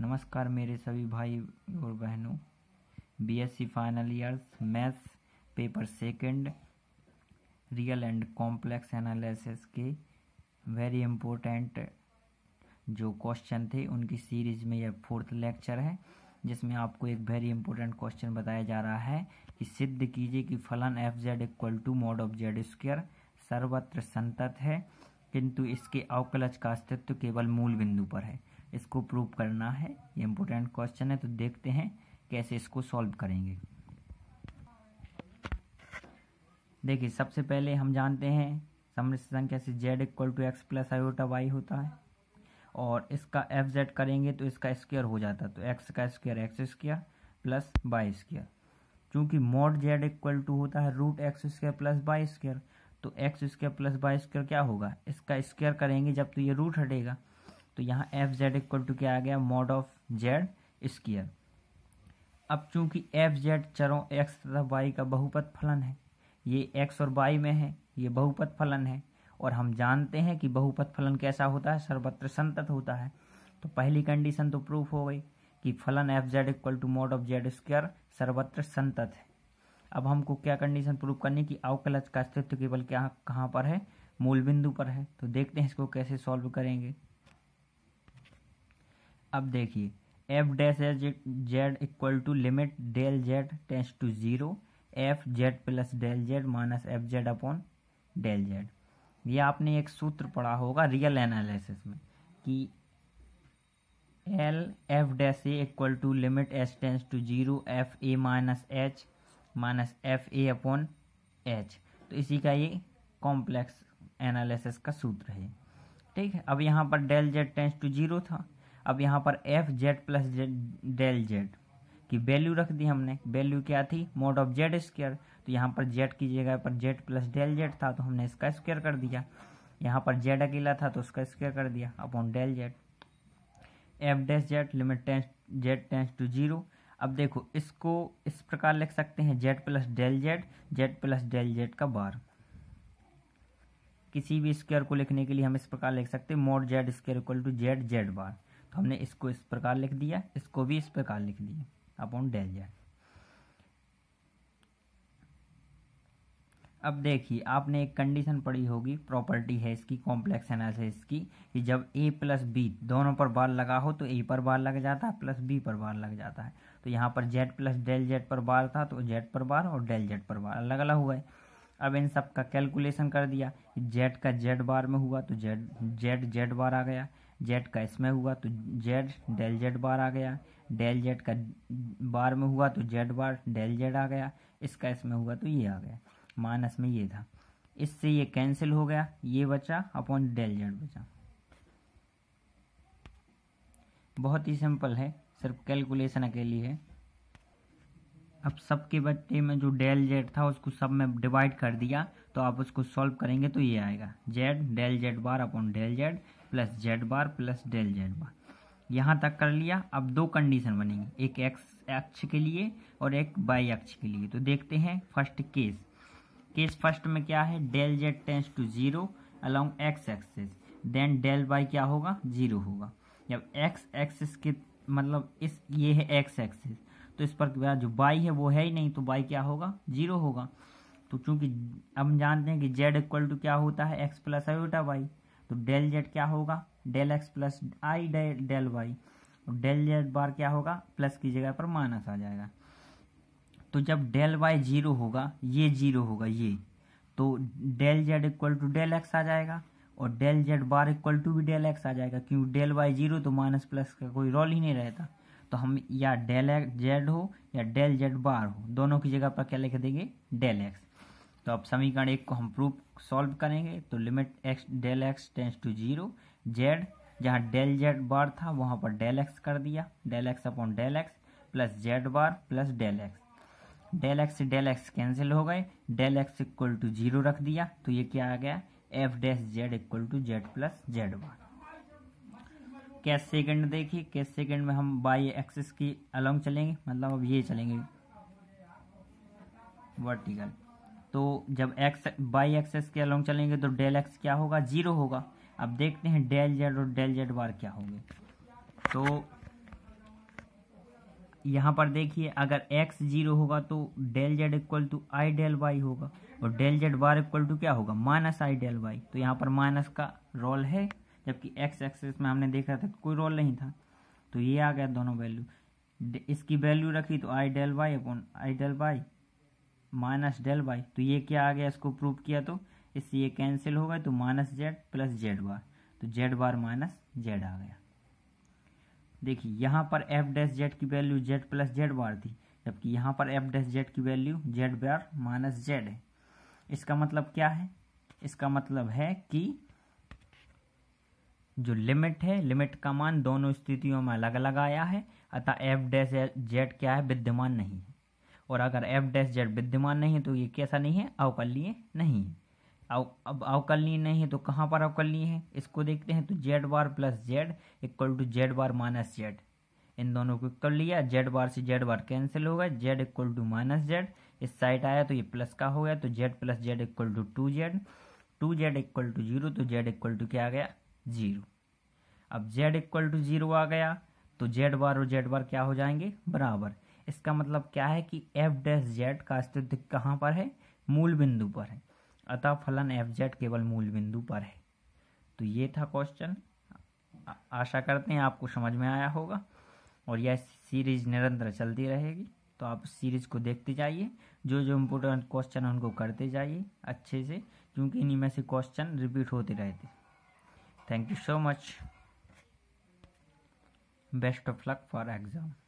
नमस्कार मेरे सभी भाई और बहनों BSc final years maths paper second real and complex analysis के वेरी इम्पोर्टेंट जो क्वेश्चन थे उनकी सीरीज में यह फोर्थ लेक्चर है जिसमें आपको एक वेरी इंपॉर्टेंट क्वेश्चन बताया जा रहा है कि सिद्ध कीजिए कि फलन F Z equal to mod of Z square सर्वत्र संतत है किंतु इसके अवकलज का अस्तित्व केवल मूल बिंदु पर है इसको प्रूव करना है ये इम्पोर्टेंट क्वेश्चन है तो देखते हैं कैसे इसको सॉल्व करेंगे देखिए सबसे पहले हम जानते हैं समृद्ध संख्या से Z equal to X plus iota Y होता है और इसका एफ जेड करेंगे तो इसका स्क्वायर हो जाता है तो एक्स का square X square plus Y square चूँकि मोड जेड इक्वल टू होता है root X square plus Y square तो X square plus Y square क्या होगा इसका स्क्वायर करेंगे जब तो ये रूट हटेगा तो यहाँ एफ जेड इक्वल टू क्या आ गया मॉड ऑफ जेड स्क्र अब चूंकि एफ जेड चरों एक्स तथा वाई का बहुपत फलन है ये एक्स और वाई में है ये बहुपत फलन है और हम जानते हैं कि बहुपत फलन कैसा होता है सर्वत्र संतत होता है तो पहली कंडीशन तो प्रूफ हो गई कि फलन F Z equal to mod of Z square सर्वत्र संतत है अब हमको क्या कंडीशन प्रूव करनी कि अवकलज का अस्तित्व केवल क्या कहाँ पर है मूल बिंदु पर है तो देखते हैं इसको कैसे सॉल्व करेंगे अब देखिए F dash as Z equal to limit del Z tends to zero F Z plus del Z minus F Z upon del Z ये आपने एक सूत्र पढ़ा होगा रियल एनालिसिस में कि L F dash A equal to limit H tends to zero F A minus H minus F A upon H तो इसी का ये कॉम्प्लेक्स एनालिसिस का सूत्र है ठीक है अब यहाँ पर del Z tends to zero था अब यहाँ पर F Z plus del Z की वैल्यू रख दी हमने वैल्यू क्या थी मोड ऑफ जेड स्क्वेयर तो यहाँ पर जेड की जगह पर जेड प्लस डेल जेड था तो हमने इसका स्क्वेयर कर दिया यहाँ पर जेड अकेला था तो उसका स्क्वेयर कर दिया upon del Z F dash Z limit tends Z tends to zero अब देखो इसको इस प्रकार लिख सकते हैं Z plus del Z Z plus del Z का बार किसी भी स्क्वायर को लिखने के लिए हम इस प्रकार लिख सकते हैं mod Z square equal to Z Z bar तो हमने इसको इस प्रकार लिख दिया इसको भी इस प्रकार लिख दिया अपॉन डेल जेड अब देखिए आपने एक कंडीशन पढ़ी होगी प्रॉपर्टी है इसकी कॉम्प्लेक्स एनालिसिस की कि जब ए प्लस बी दोनों पर बार लगा हो तो ए पर बार लग जाता है प्लस बी पर बार लग जाता है तो यहाँ पर जेड प्लस डेल जेड पर बार था तो जेड पर बार और डेल जेड पर बार अलग अलग हुआ है अब इन सब का कैलकुलेशन कर दिया जेड का जेड बार में हुआ तो जेड जेड जेड बार आ गया जेड का इसमें हुआ तो जेड डेल जेड बार आ गया डेल जेड का बार में हुआ तो जेड बार डेल जेड आ गया इसका इसमें हुआ तो ये आ गया माइनस में ये था इससे ये कैंसिल हो गया ये बचा अपॉन डेल जेड बचा बहुत ही सिंपल है सिर्फ कैलकुलेशन अकेली है अब सबके बच्चे में जो डेल जेड था उसको सब में डिवाइड कर दिया तो आप उसको सॉल्व करेंगे तो ये आएगा Z del Z bar upon del Z plus Z bar plus del Z bar यहाँ तक कर लिया अब दो कंडीशन बनेंगी एक एक्स अक्ष के लिए और एक बाई अक्ष के लिए तो देखते हैं फर्स्ट केस केस फर्स्ट में क्या है del Z tends to zero along X axis then del Y क्या होगा जीरो होगा जब एक्स एक्सेस के मतलब इस ये है एक्स एक्सेस तो इस पर जो बाई है वो है ही नहीं तो बाई क्या होगा जीरो होगा तो चूंकि हम जानते हैं कि जेड इक्वल टू क्या होता है एक्स प्लस आयोटा वाई तो डेल जेड क्या होगा del x plus I del Y तो डेल जेड बार क्या होगा प्लस की जगह पर माइनस आ जाएगा तो जब डेल वाई जीरो होगा ये जीरो होगा ये तो del Z equal to del X आ जाएगा और del Z bar equal to भी डेल एक्स आ जाएगा क्योंकि डेल वाई जीरो तो माइनस प्लस का कोई रोल ही नहीं रहता तो हम या डेल जेड हो या डेल जेड बार हो दोनों की जगह पर क्या लिख देंगे डेल एक्स तो अब समीकरण एक को हम प्रूफ सॉल्व करेंगे तो limit x del x tends to zero z जहाँ डेल जेड बार था वहाँ पर डेल एक्स कर दिया del x upon del x plus Z bar plus del x del x से डेल एक्स कैंसिल हो गए del x equal to zero रख दिया तो ये क्या आ गया f dash z equal to z plus Z bar case second देखिए कैश सेकेंड में हम बाई एक्सिस की अलॉन्ग चलेंगे मतलब अब ये चलेंगे वर्टिकल तो जब एक्स बाई एक्सेस के अलॉन्ग चलेंगे तो डेल एक्स क्या होगा जीरो होगा अब देखते हैं डेल जेड और डेल जेड बार क्या होंगे तो यहाँ पर देखिए अगर x जीरो होगा तो del Z equal to i del y होगा और del Z bar equal to क्या होगा माइनस आई डेल वाई तो यहाँ पर माइनस का रोल है जबकि एक्स एक्सेस में हमने देखा था कोई रोल नहीं था तो ये आ गया दोनों वैल्यू इसकी वैल्यू रखी तो i del y upon i del y minus del Y तो ये क्या आ गया इसको प्रूव किया तो इससे ये कैंसिल हो गए तो minus z plus Z bar तो जेड बार माइनस जेड आ गया देखिए यहाँ पर एफ डैश जेड की value z plus Z bar थी जबकि यहाँ पर एफ डैश जेड की value z bar minus z है इसका मतलब क्या है इसका मतलब है कि जो लिमिट है लिमिट का मान दोनों स्थितियों में अलग अलग आया है अतः एफ डैश जेड क्या है विद्यमान नहीं है और अगर एफ डैश जेड विद्यमान नहीं है तो ये कैसा नहीं है अवकलनीय नहीं है अब अवकलनीय नहीं है तो कहाँ पर अवकलनीय है इसको देखते हैं तो Z bar plus z equal to z bar minus z इन दोनों को कर लिया जेड बार से जेड बार कैंसिल होगा z equal to minus z इस साइड आया तो ये प्लस का हो गया तो z plus z equal to two z two z equal to zero तो जेड इक्वल टू क्या आ गया जीरो अब जेड इक्वल टू जीरो आ गया तो जेड बार और जेड बार क्या हो जाएंगे बराबर इसका मतलब क्या है कि एफ डैश जेड का अस्तित्व कहाँ पर है मूल बिंदु पर है अतः फलन एफ जेड केवल मूल बिंदु पर है तो ये था क्वेश्चन आशा करते हैं आपको समझ में आया होगा और यह सीरीज निरंतर चलती रहेगी तो आप सीरीज को देखते जाइए जो जो इम्पोर्टेंट क्वेश्चन है उनको करते जाइए अच्छे से क्योंकि इन्हीं में से क्वेश्चन रिपीट होते रहते thank you so much best of luck for exam